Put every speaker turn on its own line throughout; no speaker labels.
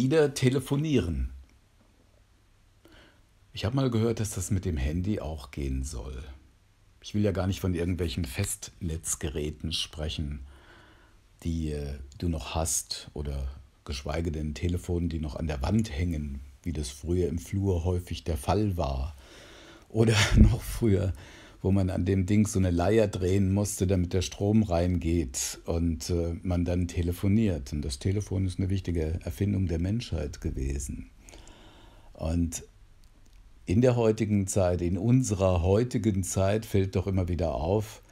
wieder telefonieren. Ich habe mal gehört, dass das mit dem Handy auch gehen soll. Ich will ja gar nicht von irgendwelchen Festnetzgeräten sprechen, die äh, du noch hast oder geschweige denn Telefonen, die noch an der Wand hängen, wie das früher im Flur häufig der Fall war. Oder noch früher wo man an dem Ding so eine Leier drehen musste, damit der Strom reingeht und äh, man dann telefoniert. Und das Telefon ist eine wichtige Erfindung der Menschheit gewesen. Und in der heutigen Zeit, in unserer heutigen Zeit fällt doch immer wieder auf,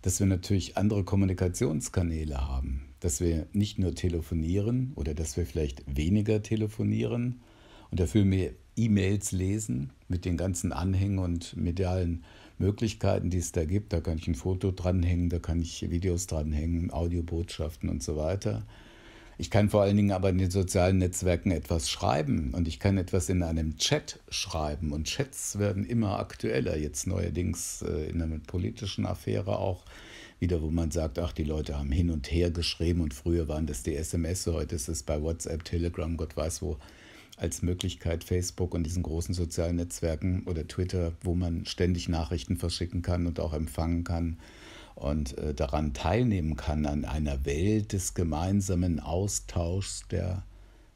dass wir natürlich andere Kommunikationskanäle haben, dass wir nicht nur telefonieren oder dass wir vielleicht weniger telefonieren und dafür mehr E-Mails lesen mit den ganzen Anhängen und medialen Möglichkeiten, die es da gibt. Da kann ich ein Foto dranhängen, da kann ich Videos dranhängen, Audiobotschaften und so weiter. Ich kann vor allen Dingen aber in den sozialen Netzwerken etwas schreiben und ich kann etwas in einem Chat schreiben. Und Chats werden immer aktueller, jetzt neuerdings äh, in einer politischen Affäre auch wieder, wo man sagt, ach, die Leute haben hin und her geschrieben und früher waren das die SMS, heute ist es bei WhatsApp, Telegram, Gott weiß wo als Möglichkeit Facebook und diesen großen sozialen Netzwerken oder Twitter, wo man ständig Nachrichten verschicken kann und auch empfangen kann und äh, daran teilnehmen kann, an einer Welt des gemeinsamen Austauschs, der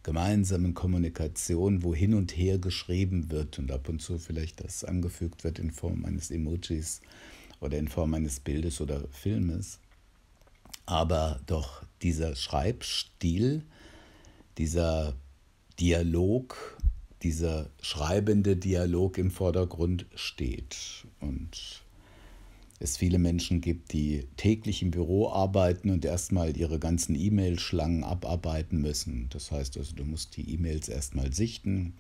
gemeinsamen Kommunikation, wo hin und her geschrieben wird und ab und zu vielleicht das angefügt wird in Form eines Emojis oder in Form eines Bildes oder Filmes. Aber doch dieser Schreibstil, dieser Dialog, dieser schreibende Dialog im Vordergrund steht. Und es viele Menschen gibt, die täglich im Büro arbeiten und erstmal ihre ganzen E-Mail-Schlangen abarbeiten müssen. Das heißt also, du musst die E-Mails erstmal sichten,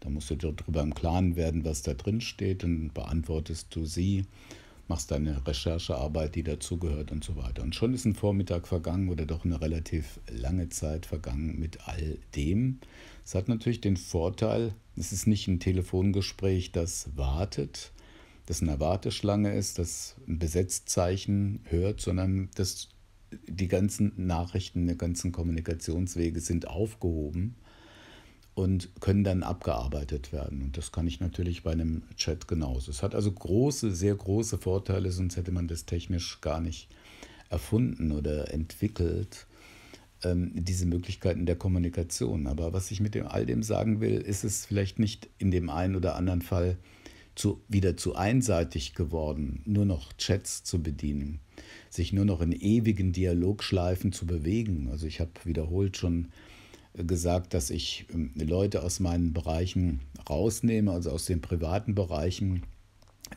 da musst du dir darüber im Klaren werden, was da drin steht, und beantwortest du sie machst deine Recherchearbeit, die dazugehört und so weiter. Und schon ist ein Vormittag vergangen oder doch eine relativ lange Zeit vergangen mit all dem. Es hat natürlich den Vorteil, es ist nicht ein Telefongespräch, das wartet, das eine Warteschlange ist, das ein Besetzzeichen hört, sondern das, die ganzen Nachrichten, die ganzen Kommunikationswege sind aufgehoben und können dann abgearbeitet werden. Und das kann ich natürlich bei einem Chat genauso. Es hat also große, sehr große Vorteile, sonst hätte man das technisch gar nicht erfunden oder entwickelt, ähm, diese Möglichkeiten der Kommunikation. Aber was ich mit dem, all dem sagen will, ist es vielleicht nicht in dem einen oder anderen Fall zu, wieder zu einseitig geworden, nur noch Chats zu bedienen, sich nur noch in ewigen Dialogschleifen zu bewegen. Also ich habe wiederholt schon gesagt, dass ich ähm, Leute aus meinen Bereichen rausnehme, also aus den privaten Bereichen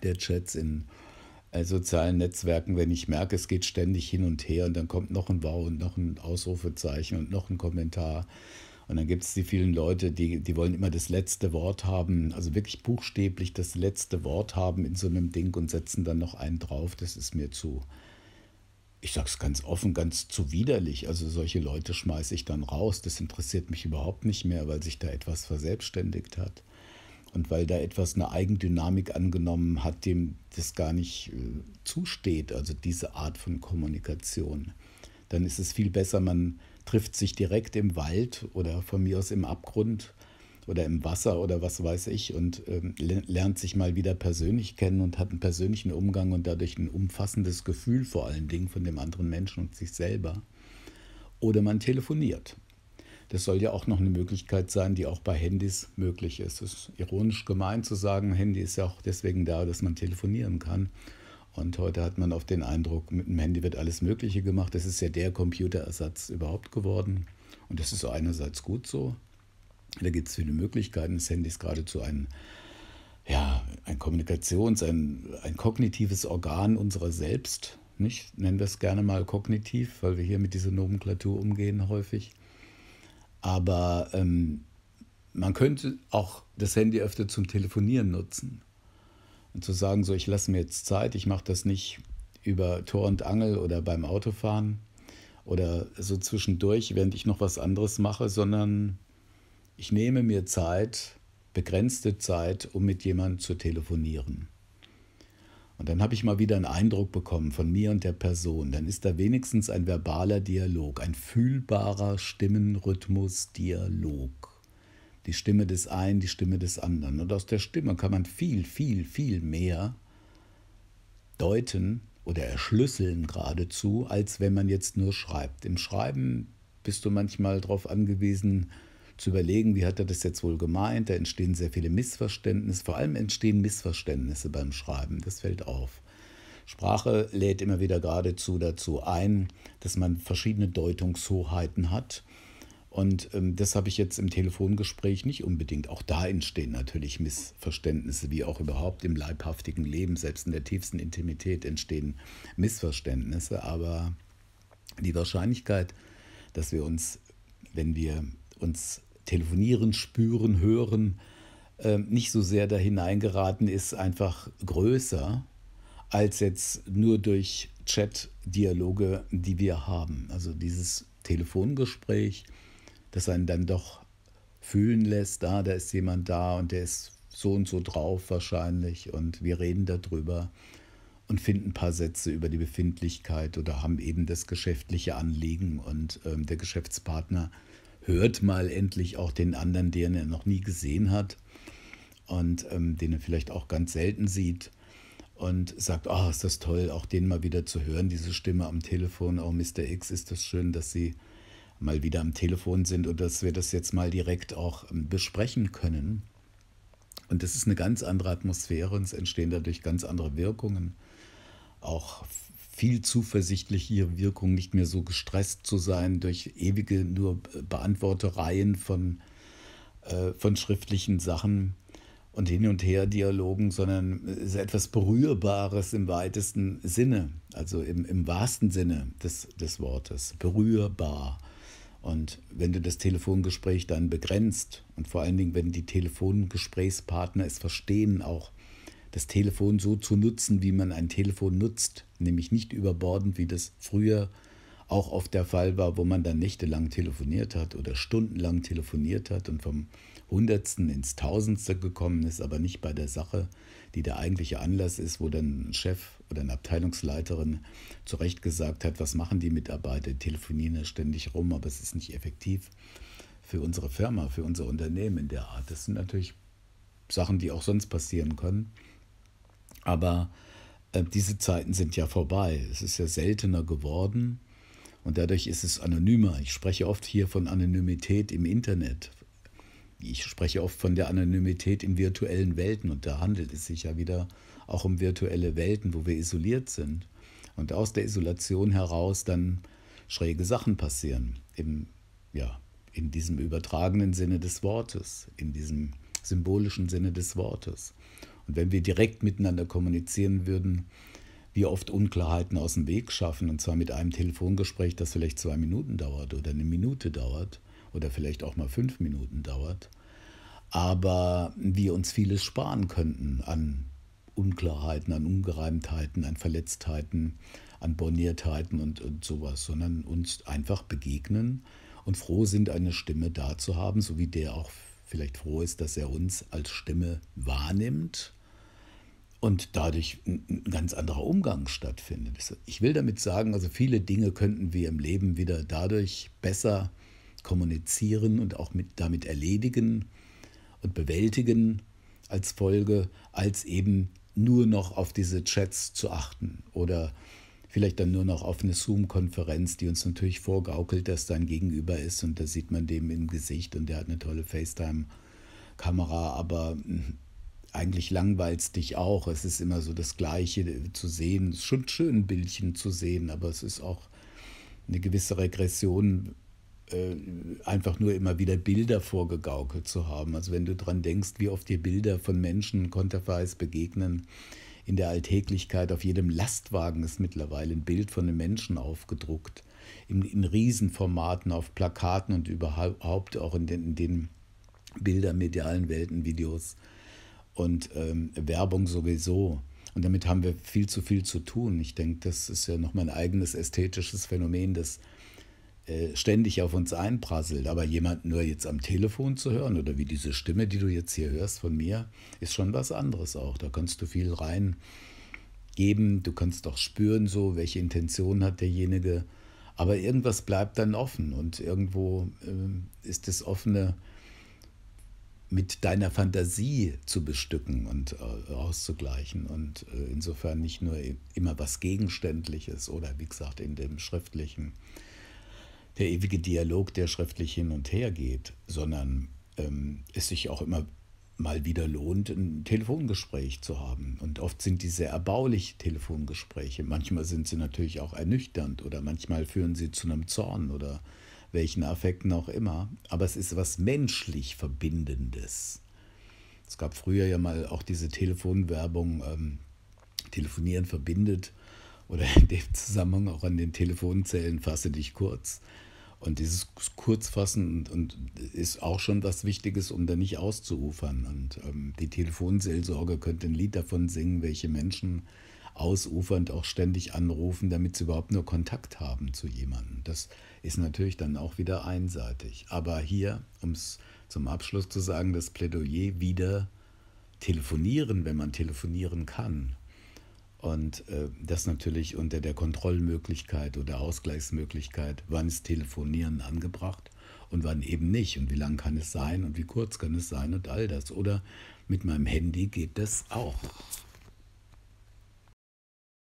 der Chats in äh, sozialen Netzwerken, wenn ich merke, es geht ständig hin und her und dann kommt noch ein Wow und noch ein Ausrufezeichen und noch ein Kommentar. Und dann gibt es die vielen Leute, die, die wollen immer das letzte Wort haben, also wirklich buchstäblich das letzte Wort haben in so einem Ding und setzen dann noch einen drauf. Das ist mir zu, ich sage es ganz offen, ganz zuwiderlich. Also solche Leute schmeiße ich dann raus. Das interessiert mich überhaupt nicht mehr, weil sich da etwas verselbstständigt hat und weil da etwas eine Eigendynamik angenommen hat, dem das gar nicht äh, zusteht, also diese Art von Kommunikation. Dann ist es viel besser, man trifft sich direkt im Wald oder von mir aus im Abgrund oder im Wasser oder was weiß ich und ähm, lernt sich mal wieder persönlich kennen und hat einen persönlichen Umgang und dadurch ein umfassendes Gefühl vor allen Dingen von dem anderen Menschen und sich selber. Oder man telefoniert. Das soll ja auch noch eine Möglichkeit sein, die auch bei Handys möglich ist. Es ist ironisch gemeint zu sagen, Handy ist ja auch deswegen da, dass man telefonieren kann. Und heute hat man oft den Eindruck, mit dem Handy wird alles Mögliche gemacht. Das ist ja der Computerersatz überhaupt geworden. Und das ist so einerseits gut so, da gibt es viele Möglichkeiten. Das Handy ist geradezu ein, ja, ein Kommunikations-, ein, ein kognitives Organ unserer selbst. Nicht? Nennen wir es gerne mal kognitiv, weil wir hier mit dieser Nomenklatur umgehen häufig. Aber ähm, man könnte auch das Handy öfter zum Telefonieren nutzen. Und zu sagen, so, ich lasse mir jetzt Zeit, ich mache das nicht über Tor und Angel oder beim Autofahren oder so zwischendurch, während ich noch was anderes mache, sondern ich nehme mir Zeit, begrenzte Zeit, um mit jemandem zu telefonieren. Und dann habe ich mal wieder einen Eindruck bekommen von mir und der Person. Dann ist da wenigstens ein verbaler Dialog, ein fühlbarer Stimmenrhythmus-Dialog. Die Stimme des einen, die Stimme des anderen. Und aus der Stimme kann man viel, viel, viel mehr deuten oder erschlüsseln geradezu, als wenn man jetzt nur schreibt. Im Schreiben bist du manchmal darauf angewiesen, zu überlegen, wie hat er das jetzt wohl gemeint. Da entstehen sehr viele Missverständnisse, vor allem entstehen Missverständnisse beim Schreiben, das fällt auf. Sprache lädt immer wieder geradezu dazu ein, dass man verschiedene Deutungshoheiten hat. Und ähm, das habe ich jetzt im Telefongespräch nicht unbedingt. Auch da entstehen natürlich Missverständnisse, wie auch überhaupt im leibhaftigen Leben, selbst in der tiefsten Intimität entstehen Missverständnisse. Aber die Wahrscheinlichkeit, dass wir uns, wenn wir uns Telefonieren, Spüren, Hören äh, nicht so sehr da hineingeraten ist, einfach größer als jetzt nur durch Chat-Dialoge, die wir haben. Also dieses Telefongespräch, das einen dann doch fühlen lässt, da, da ist jemand da und der ist so und so drauf wahrscheinlich und wir reden darüber und finden ein paar Sätze über die Befindlichkeit oder haben eben das geschäftliche Anliegen und ähm, der Geschäftspartner hört mal endlich auch den anderen, den er noch nie gesehen hat und ähm, den er vielleicht auch ganz selten sieht und sagt, ah, oh, ist das toll, auch den mal wieder zu hören, diese Stimme am Telefon. Oh, Mr. X, ist das schön, dass Sie mal wieder am Telefon sind und dass wir das jetzt mal direkt auch ähm, besprechen können. Und das ist eine ganz andere Atmosphäre und es entstehen dadurch ganz andere Wirkungen, auch viel zuversichtlich ihre Wirkung, nicht mehr so gestresst zu sein durch ewige nur Beantwortereien von, äh, von schriftlichen Sachen und hin und her Dialogen, sondern es ist etwas Berührbares im weitesten Sinne, also im, im wahrsten Sinne des, des Wortes, berührbar. Und wenn du das Telefongespräch dann begrenzt und vor allen Dingen, wenn die Telefongesprächspartner es verstehen, auch das Telefon so zu nutzen, wie man ein Telefon nutzt, nämlich nicht überbordend, wie das früher auch oft der Fall war, wo man dann nächtelang telefoniert hat oder stundenlang telefoniert hat und vom Hundertsten ins Tausendste gekommen ist, aber nicht bei der Sache, die der eigentliche Anlass ist, wo dann ein Chef oder eine Abteilungsleiterin zu Recht gesagt hat, was machen die Mitarbeiter, telefonieren ja ständig rum, aber es ist nicht effektiv für unsere Firma, für unser Unternehmen in der Art. Das sind natürlich Sachen, die auch sonst passieren können. Aber äh, diese Zeiten sind ja vorbei. Es ist ja seltener geworden und dadurch ist es anonymer. Ich spreche oft hier von Anonymität im Internet. Ich spreche oft von der Anonymität in virtuellen Welten und da handelt es sich ja wieder auch um virtuelle Welten, wo wir isoliert sind und aus der Isolation heraus dann schräge Sachen passieren. Im, ja, in diesem übertragenen Sinne des Wortes, in diesem symbolischen Sinne des Wortes. Und wenn wir direkt miteinander kommunizieren würden, wir oft Unklarheiten aus dem Weg schaffen, und zwar mit einem Telefongespräch, das vielleicht zwei Minuten dauert oder eine Minute dauert oder vielleicht auch mal fünf Minuten dauert, aber wir uns vieles sparen könnten an Unklarheiten, an Ungereimtheiten, an Verletztheiten, an Borniertheiten und, und sowas, sondern uns einfach begegnen und froh sind, eine Stimme da zu haben, so wie der auch vielleicht froh ist, dass er uns als Stimme wahrnimmt und dadurch ein ganz anderer Umgang stattfindet. Ich will damit sagen, also viele Dinge könnten wir im Leben wieder dadurch besser kommunizieren und auch mit, damit erledigen und bewältigen als Folge, als eben nur noch auf diese Chats zu achten oder vielleicht dann nur noch auf eine Zoom-Konferenz, die uns natürlich vorgaukelt, dass dein Gegenüber ist und da sieht man dem im Gesicht und der hat eine tolle FaceTime-Kamera, aber hm, eigentlich langweilt es dich auch. Es ist immer so das Gleiche äh, zu sehen. Es ist schon schön, ein Bildchen zu sehen, aber es ist auch eine gewisse Regression, äh, einfach nur immer wieder Bilder vorgegaukelt zu haben. Also wenn du daran denkst, wie oft dir Bilder von Menschen konterfeis begegnen, in der Alltäglichkeit, auf jedem Lastwagen ist mittlerweile ein Bild von einem Menschen aufgedruckt. In, in Riesenformaten, auf Plakaten und überhaupt auch in den, in den Bildermedialen Weltenvideos. Videos und ähm, Werbung sowieso. Und damit haben wir viel zu viel zu tun. Ich denke, das ist ja nochmal ein eigenes ästhetisches Phänomen, das äh, ständig auf uns einprasselt. Aber jemanden nur jetzt am Telefon zu hören oder wie diese Stimme, die du jetzt hier hörst von mir, ist schon was anderes auch. Da kannst du viel reingeben. Du kannst auch spüren, so welche Intention hat derjenige. Aber irgendwas bleibt dann offen und irgendwo äh, ist das offene mit deiner Fantasie zu bestücken und äh, auszugleichen und äh, insofern nicht nur immer was Gegenständliches oder wie gesagt in dem schriftlichen, der ewige Dialog, der schriftlich hin und her geht, sondern ähm, es sich auch immer mal wieder lohnt, ein Telefongespräch zu haben. Und oft sind die sehr erbaulich, Telefongespräche. Manchmal sind sie natürlich auch ernüchternd oder manchmal führen sie zu einem Zorn oder welchen Affekten auch immer. Aber es ist was menschlich Verbindendes. Es gab früher ja mal auch diese Telefonwerbung, ähm, Telefonieren verbindet oder in dem Zusammenhang auch an den Telefonzellen, fasse dich kurz. Und dieses Kurzfassen und, und, ist auch schon was Wichtiges, um da nicht auszuufern. Und ähm, die Telefonseelsorge könnte ein Lied davon singen, welche Menschen ausufernd auch ständig anrufen, damit sie überhaupt nur Kontakt haben zu jemandem. Das ist natürlich dann auch wieder einseitig. Aber hier, um es zum Abschluss zu sagen, das Plädoyer wieder telefonieren, wenn man telefonieren kann. Und äh, das natürlich unter der Kontrollmöglichkeit oder Ausgleichsmöglichkeit, wann ist Telefonieren angebracht und wann eben nicht und wie lang kann es sein und wie kurz kann es sein und all das. Oder mit meinem Handy geht das auch.